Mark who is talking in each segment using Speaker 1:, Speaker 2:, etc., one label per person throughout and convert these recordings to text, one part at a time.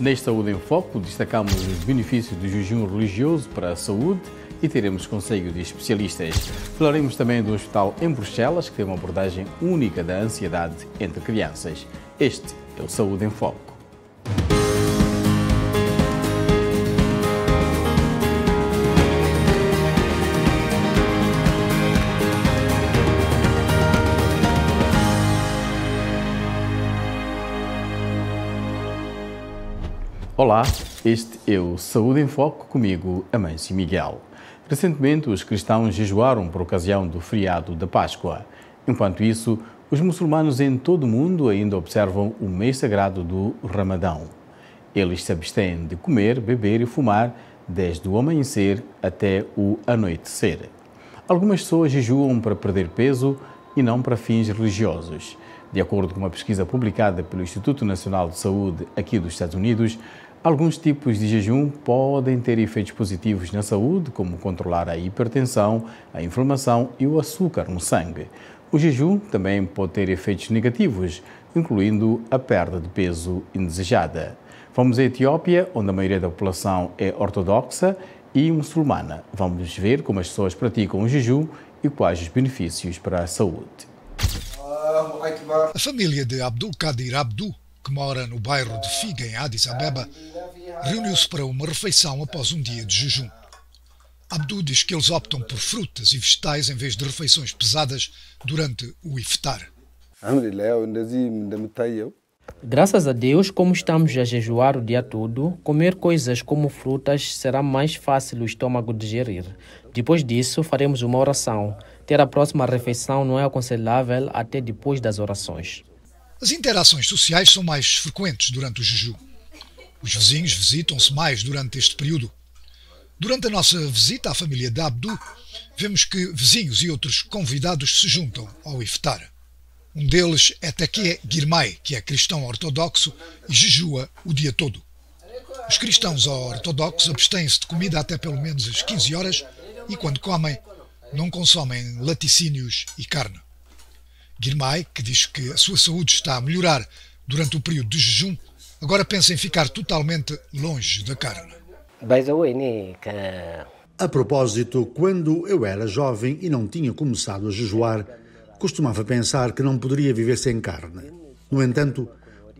Speaker 1: Neste Saúde em Foco, destacamos os benefícios do jejum religioso para a saúde e teremos conselho de especialistas. Falaremos também do hospital em Bruxelas, que tem uma abordagem única da ansiedade entre crianças. Este é o Saúde em Foco. Olá, este é o Saúde em Foco, comigo, Amâncio Miguel. Recentemente, os cristãos jejuaram por ocasião do feriado da Páscoa. Enquanto isso, os muçulmanos em todo o mundo ainda observam o mês sagrado do Ramadão. Eles se abstêm de comer, beber e fumar desde o amanhecer até o anoitecer. Algumas pessoas jejuam para perder peso e não para fins religiosos. De acordo com uma pesquisa publicada pelo Instituto Nacional de Saúde aqui dos Estados Unidos, Alguns tipos de jejum podem ter efeitos positivos na saúde, como controlar a hipertensão, a inflamação e o açúcar no sangue. O jejum também pode ter efeitos negativos, incluindo a perda de peso indesejada. Vamos à Etiópia, onde a maioria da população é ortodoxa e muçulmana. Vamos ver como as pessoas praticam o jejum e quais os benefícios para a saúde.
Speaker 2: A família de Abdul Kadir Abdu que mora no bairro de Figa, em Addis Abeba, reuniu-se para uma refeição após um dia de jejum. Abdu diz que eles optam por frutas e vegetais em vez de refeições pesadas durante o iftar. Tá
Speaker 3: Graças a Deus, como estamos a jejuar o dia todo, comer coisas como frutas será mais fácil o estômago digerir. Depois disso, faremos uma oração. Ter a próxima refeição não é aconselhável até depois das orações.
Speaker 2: As interações sociais são mais frequentes durante o jejum. Os vizinhos visitam-se mais durante este período. Durante a nossa visita à família de Abdu, vemos que vizinhos e outros convidados se juntam ao iftar. Um deles é Tequé Girmay, que é cristão ortodoxo e jejua o dia todo. Os cristãos ortodoxos abstêm-se de comida até pelo menos às 15 horas e, quando comem, não consomem laticínios e carne. Guilmay, que diz que a sua saúde está a melhorar durante o período de jejum, agora pensa em ficar totalmente longe da carne.
Speaker 4: A propósito, quando eu era jovem e não tinha começado a jejuar, costumava pensar que não poderia viver sem carne. No entanto,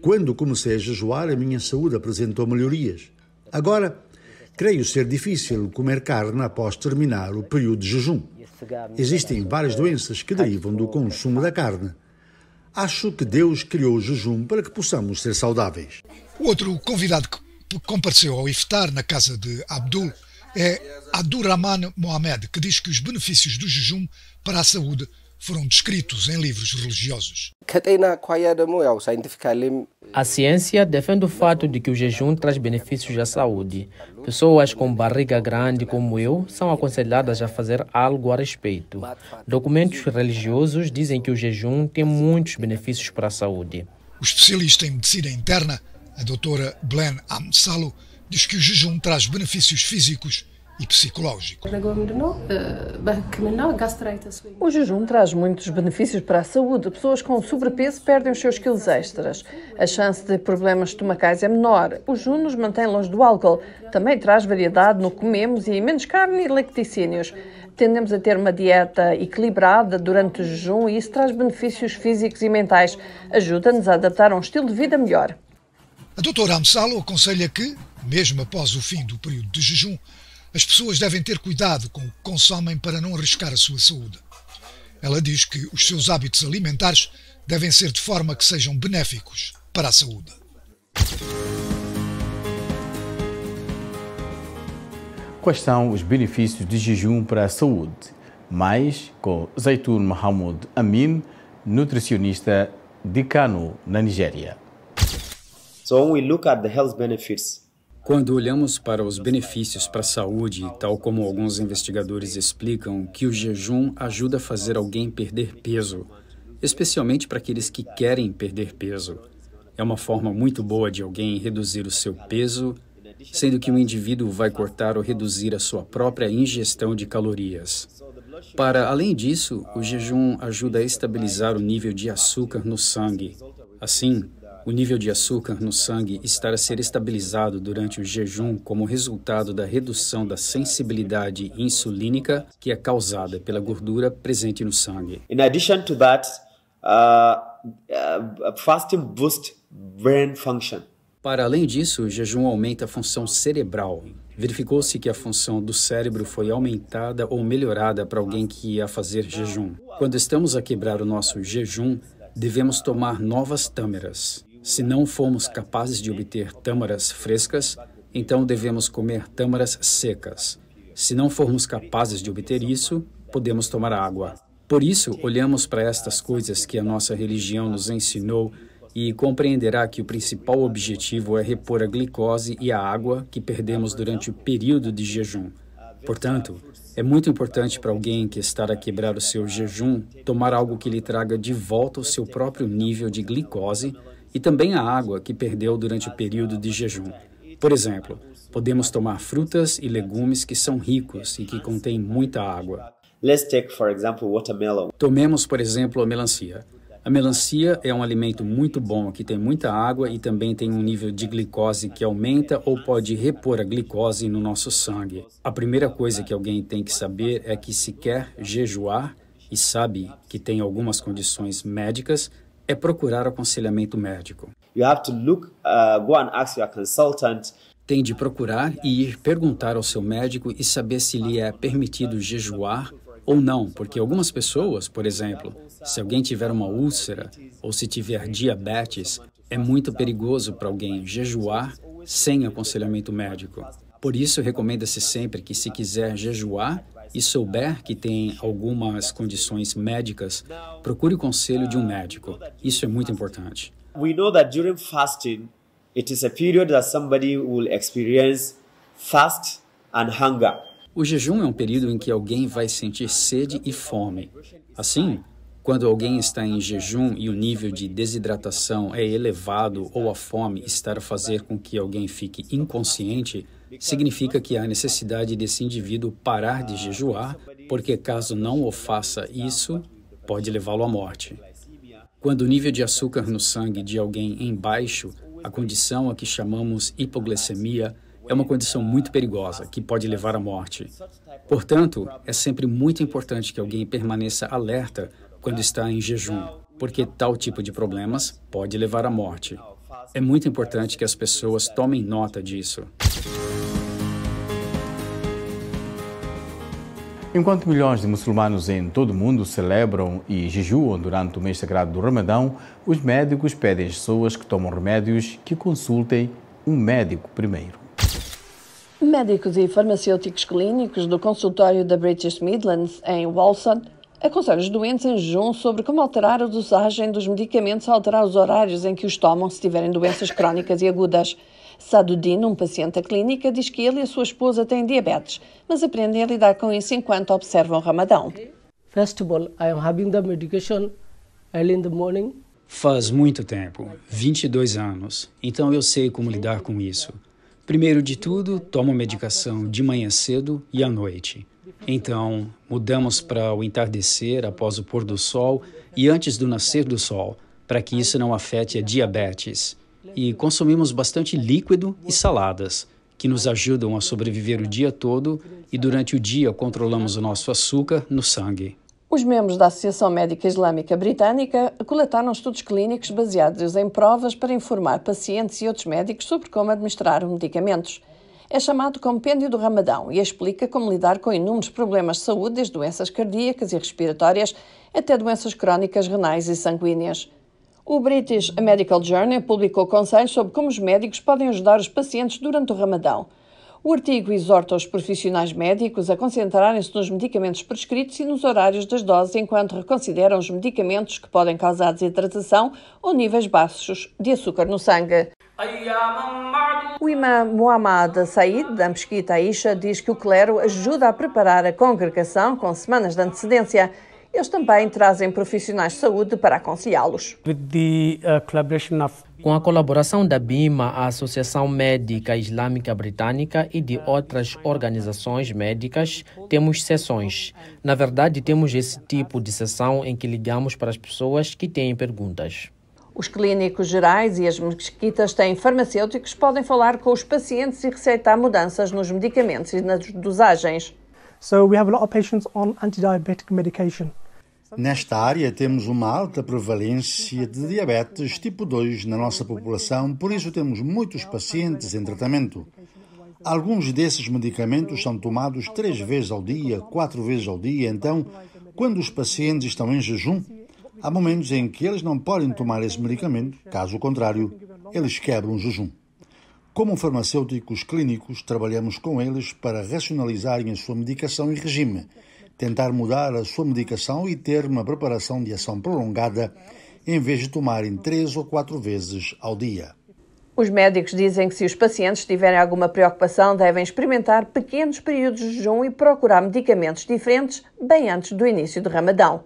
Speaker 4: quando comecei a jejuar, a minha saúde apresentou melhorias. Agora, creio ser difícil comer carne após terminar o período de jejum. Existem várias doenças que derivam do consumo da carne. Acho que Deus criou o jejum para que possamos ser saudáveis.
Speaker 2: Outro convidado que compareceu ao iftar na casa de Abdul é Abdurrahman Mohamed, que diz que os benefícios do jejum para a saúde foram descritos em livros religiosos.
Speaker 3: A ciência defende o fato de que o jejum traz benefícios à saúde. Pessoas com barriga grande como eu são aconselhadas a fazer algo a respeito. Documentos religiosos dizem que o jejum tem muitos benefícios para a saúde.
Speaker 2: O especialista em medicina interna, a doutora Blaine Amsalo, diz que o jejum traz benefícios físicos e psicológico.
Speaker 5: Eh, o jejum traz muitos benefícios para a saúde. Pessoas com sobrepeso perdem os seus quilos extras. A chance de problemas estomacais é menor. O jejum nos mantém longe do álcool. Também traz variedade no que comemos e menos carne e lacticínios. Tendemos a ter uma dieta equilibrada durante o jejum e isso traz benefícios físicos e mentais. Ajuda-nos a adaptar a um estilo de vida melhor.
Speaker 2: A doutora Amsalo aconselha que, mesmo após o fim do período de jejum, as pessoas devem ter cuidado com o que consomem para não arriscar a sua saúde. Ela diz que os seus hábitos alimentares devem ser de forma que sejam benéficos para a saúde.
Speaker 1: Quais são os benefícios de jejum para a saúde? Mais com Zaitun Mohamed Amin, nutricionista de Kano, na Nigéria.
Speaker 6: So when we look at the health benefits quando olhamos para os benefícios para a saúde, tal como alguns investigadores explicam, que o jejum ajuda a fazer alguém perder peso, especialmente para aqueles que querem perder peso. É uma forma muito boa de alguém reduzir o seu peso, sendo que o indivíduo vai cortar ou reduzir a sua própria ingestão de calorias. Para além disso, o jejum ajuda a estabilizar o nível de açúcar no sangue. Assim, o nível de açúcar no sangue estará a ser estabilizado durante o jejum como resultado da redução da sensibilidade insulínica que é causada pela gordura presente no sangue. In addition to that, uh, uh, fasting boosts
Speaker 2: brain function.
Speaker 6: Para além disso, o jejum aumenta a função cerebral. Verificou-se que a função do cérebro foi aumentada ou melhorada para alguém que ia fazer jejum. Quando estamos a quebrar o nosso jejum, devemos tomar novas tâmeras. Se não formos capazes de obter tâmaras frescas, então devemos comer tâmaras secas. Se não formos capazes de obter isso, podemos tomar água. Por isso, olhamos para estas coisas que a nossa religião nos ensinou e compreenderá que o principal objetivo é repor a glicose e a água que perdemos durante o período de jejum. Portanto, é muito importante para alguém que está a quebrar o seu jejum tomar algo que lhe traga de volta o seu próprio nível de glicose e também a água que perdeu durante o período de jejum. Por exemplo, podemos tomar frutas e legumes que são ricos e que contêm muita água. Tomemos, por exemplo, a melancia. A melancia é um alimento muito bom que tem muita água e também tem um nível de glicose que aumenta ou pode repor a glicose no nosso sangue. A primeira coisa que alguém tem que saber é que se quer jejuar e sabe que tem algumas condições médicas, é procurar aconselhamento médico. Look, uh, Tem de procurar e ir perguntar ao seu médico e saber se lhe é permitido jejuar ou não, porque algumas pessoas, por exemplo, se alguém tiver uma úlcera ou se tiver diabetes, é muito perigoso para alguém jejuar sem aconselhamento médico. Por isso, recomenda-se sempre que, se quiser jejuar, e souber que tem algumas condições médicas, procure o conselho de um médico. Isso é muito importante. We know that during fasting, it is a period that somebody will experience fast and hunger. O jejum é um período em que alguém vai sentir sede e fome. Assim, quando alguém está em jejum e o nível de desidratação é elevado ou a fome estar a fazer com que alguém fique inconsciente, significa que há necessidade desse indivíduo parar de jejuar, porque caso não o faça isso, pode levá-lo à morte. Quando o nível de açúcar no sangue de alguém é baixo, a condição a que chamamos hipoglicemia é uma condição muito perigosa, que pode levar à morte. Portanto, é sempre muito importante que alguém permaneça alerta quando está em jejum, porque tal tipo de problemas pode levar à morte. É muito importante que as pessoas tomem nota disso.
Speaker 1: Enquanto milhões de muçulmanos em todo o mundo celebram e jejuam durante o mês sagrado do Ramadão, os médicos pedem às pessoas que tomam remédios que consultem um médico primeiro.
Speaker 5: Médicos e farmacêuticos clínicos do consultório da British Midlands, em Walsall, aconselham os doentes em jejum sobre como alterar a dosagem dos medicamentos alterar os horários em que os tomam se tiverem doenças crónicas e agudas. Saduddin, um paciente da clínica, diz que ele e a sua esposa têm diabetes, mas aprendem a lidar com isso enquanto observam o Ramadão. First of all, I am having the medication early in the morning.
Speaker 6: Faz muito tempo, 22 anos, então eu sei como lidar com isso. Primeiro de tudo, tomo medicação de manhã cedo e à noite. Então, mudamos para o entardecer após o pôr do sol e antes do nascer do sol, para que isso não afete a diabetes e consumimos bastante líquido e saladas, que nos ajudam a sobreviver o dia todo e durante o dia controlamos o nosso açúcar no sangue.
Speaker 5: Os membros da Associação Médica Islâmica Britânica coletaram estudos clínicos baseados em provas para informar pacientes e outros médicos sobre como administrar medicamentos. É chamado Compêndio do Ramadão e explica como lidar com inúmeros problemas de saúde, desde doenças cardíacas e respiratórias até doenças crónicas renais e sanguíneas. O British Medical Journal publicou conselhos sobre como os médicos podem ajudar os pacientes durante o Ramadão. O artigo exorta os profissionais médicos a concentrarem-se nos medicamentos prescritos e nos horários das doses, enquanto reconsideram os medicamentos que podem causar desidratação ou níveis baixos de açúcar no sangue. O imã Muhammad Said, da Mesquita Aisha, diz que o clero ajuda a preparar a congregação com semanas de antecedência eles também trazem profissionais de saúde para aconselhá-los.
Speaker 3: Uh, com a colaboração da BIMA, a Associação Médica Islâmica Britânica e de outras organizações médicas, temos sessões. Na verdade, temos esse tipo de sessão em que ligamos para as pessoas que têm perguntas.
Speaker 5: Os clínicos gerais e as mesquitas têm farmacêuticos que podem falar com os pacientes e receitar mudanças nos medicamentos e nas dosagens.
Speaker 3: So we have a lot of patients on medication.
Speaker 4: Nesta área, temos uma alta prevalência de diabetes tipo 2 na nossa população, por isso temos então, muitos é pacientes em tratamento. É Alguns desses é medicamentos são tomados três vezes ao dia, quatro vezes ao dia, então, quando os pacientes estão em jejum, há momentos em que eles não podem tomar esse medicamento, caso contrário, eles quebram o jejum. Como farmacêuticos clínicos, trabalhamos com eles para racionalizarem a sua medicação e regime tentar mudar a sua medicação e ter uma preparação de ação prolongada, em vez de tomarem três ou quatro vezes ao dia.
Speaker 5: Os médicos dizem que se os pacientes tiverem alguma preocupação, devem experimentar pequenos períodos de jejum e procurar medicamentos diferentes bem antes do início do Ramadão.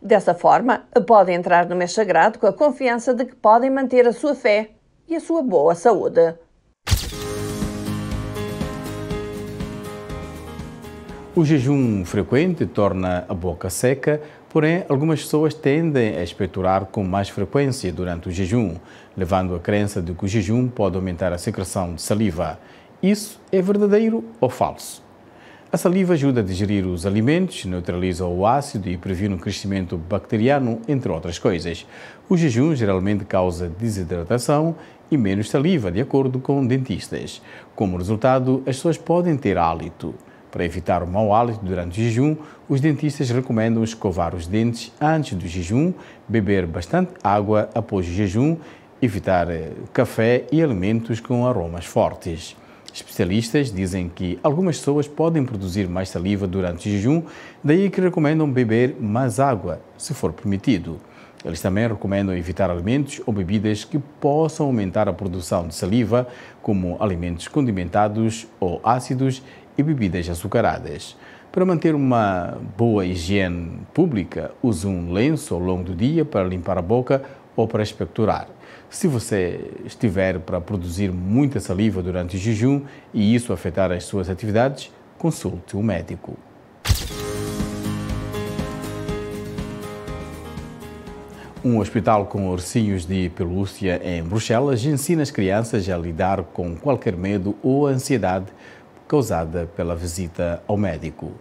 Speaker 5: Dessa forma, podem entrar no mês sagrado com a confiança de que podem manter a sua fé e a sua boa saúde.
Speaker 1: O jejum frequente torna a boca seca, porém algumas pessoas tendem a expectorar com mais frequência durante o jejum, levando a crença de que o jejum pode aumentar a secreção de saliva. Isso é verdadeiro ou falso? A saliva ajuda a digerir os alimentos, neutraliza o ácido e previne o crescimento bacteriano, entre outras coisas. O jejum geralmente causa desidratação e menos saliva, de acordo com dentistas. Como resultado, as pessoas podem ter hálito. Para evitar o mau hálito durante o jejum, os dentistas recomendam escovar os dentes antes do jejum, beber bastante água após o jejum, evitar eh, café e alimentos com aromas fortes. Especialistas dizem que algumas pessoas podem produzir mais saliva durante o jejum, daí que recomendam beber mais água, se for permitido. Eles também recomendam evitar alimentos ou bebidas que possam aumentar a produção de saliva, como alimentos condimentados ou ácidos e bebidas açucaradas. Para manter uma boa higiene pública, use um lenço ao longo do dia para limpar a boca ou para expectorar. Se você estiver para produzir muita saliva durante o jejum e isso afetar as suas atividades, consulte o médico. Um hospital com ursinhos de pelúcia em Bruxelas ensina as crianças a lidar com qualquer medo ou ansiedade causada pela visita ao médico.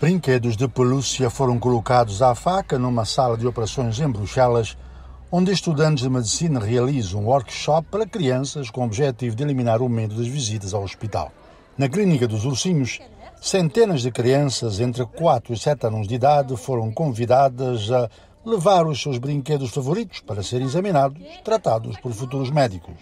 Speaker 4: Brinquedos de pelúcia foram colocados à faca numa sala de operações em Bruxelas, onde estudantes de medicina realizam um workshop para crianças com o objetivo de eliminar o medo das visitas ao hospital. Na clínica dos ursinhos, centenas de crianças entre 4 e 7 anos de idade foram convidadas a levar os seus brinquedos favoritos para serem examinados, tratados por futuros médicos.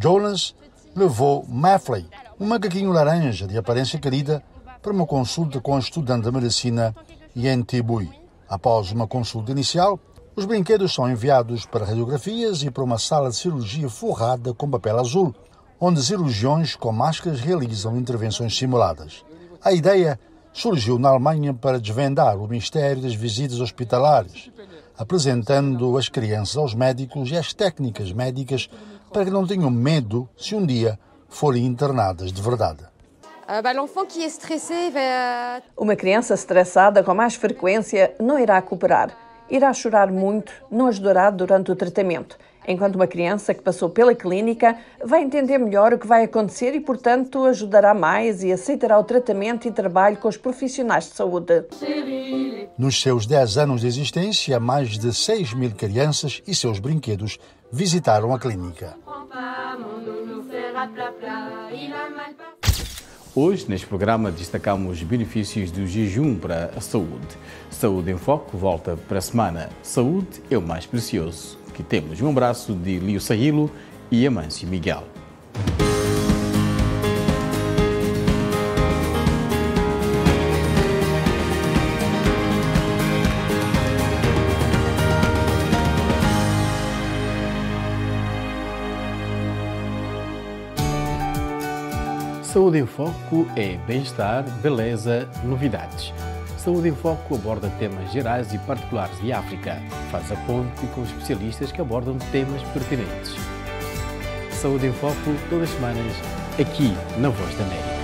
Speaker 4: Jonas levou Maffley, um macaquinho laranja de aparência querida, para uma consulta com um estudante de medicina Yen Tibui. Após uma consulta inicial, os brinquedos são enviados para radiografias e para uma sala de cirurgia forrada com papel azul, onde cirurgiões com máscaras realizam intervenções simuladas. A ideia surgiu na Alemanha para desvendar o mistério das visitas hospitalares, apresentando as crianças aos médicos e as técnicas médicas para que não tenham medo se um dia forem internadas de verdade.
Speaker 5: Ah, Uma criança estressada com mais frequência não irá cooperar, irá chorar muito, não ajudará durante o tratamento enquanto uma criança que passou pela clínica vai entender melhor o que vai acontecer e, portanto, ajudará mais e aceitará o tratamento e trabalho com os profissionais de saúde.
Speaker 4: Nos seus 10 anos de existência, mais de 6 mil crianças e seus brinquedos visitaram a clínica.
Speaker 1: Hoje, neste programa, destacamos os benefícios do jejum para a saúde. Saúde em Foco volta para a semana. Saúde é o mais precioso que temos. Um abraço de Lio Sahilo e Amancio Miguel. Saúde em Foco é bem-estar, beleza, novidades. Saúde em Foco aborda temas gerais e particulares de África. Faz a ponte com especialistas que abordam temas pertinentes. Saúde em Foco, todas as semanas, aqui na Voz da América.